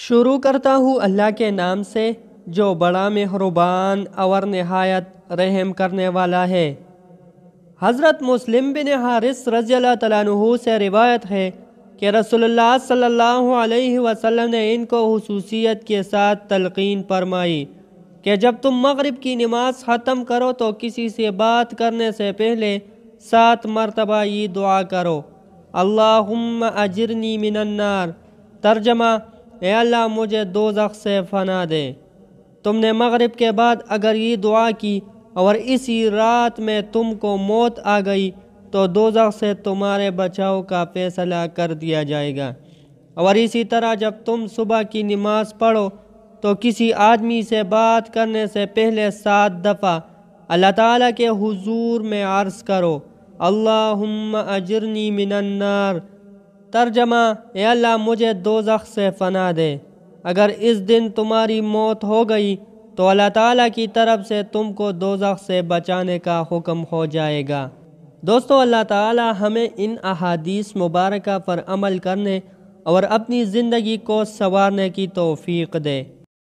शुरू करता हूँ अल्लाह के नाम से जो बड़ा मेहरबान और नहायत रहम करने वाला है हज़रत मुस्लिम बिन हारिस रजी तु से रिवायत है कि रसोल्ला सल्लल्लाहु अलैहि वसल्लम ने इनको खसूसियत के साथ तलकिन फरमाई कि जब तुम मगरब की नमाज ख़त्म करो तो किसी से बात करने से पहले सात मरतबा ये दुआ करो अल्लाजरनी अजरनी मिनन्नार तर्जमा ए अल्लाह मुझे दो से फना दे तुमने मगरिब के बाद अगर ये दुआ की और इसी रात में तुमको मौत आ गई तो दो से तुम्हारे बचाव का फैसला कर दिया जाएगा और इसी तरह जब तुम सुबह की नमाज पढ़ो तो किसी आदमी से बात करने से पहले सात दफ़ा अल्लाह ताला के हुजूर में अर्ज़ करो अल्लाहुम्मा अजरनी मिनन्नार तर्जमा अल्लाह मुझे दो से फ़ना दे अगर इस दिन तुम्हारी मौत हो गई तो अल्लाह ताला की तरफ से तुमको दो दोजख से बचाने का हुक्म हो जाएगा दोस्तों अल्लाह ताला हमें इन अहादीस मुबारक पर अमल करने और अपनी ज़िंदगी को संवारने की तोफ़ी दे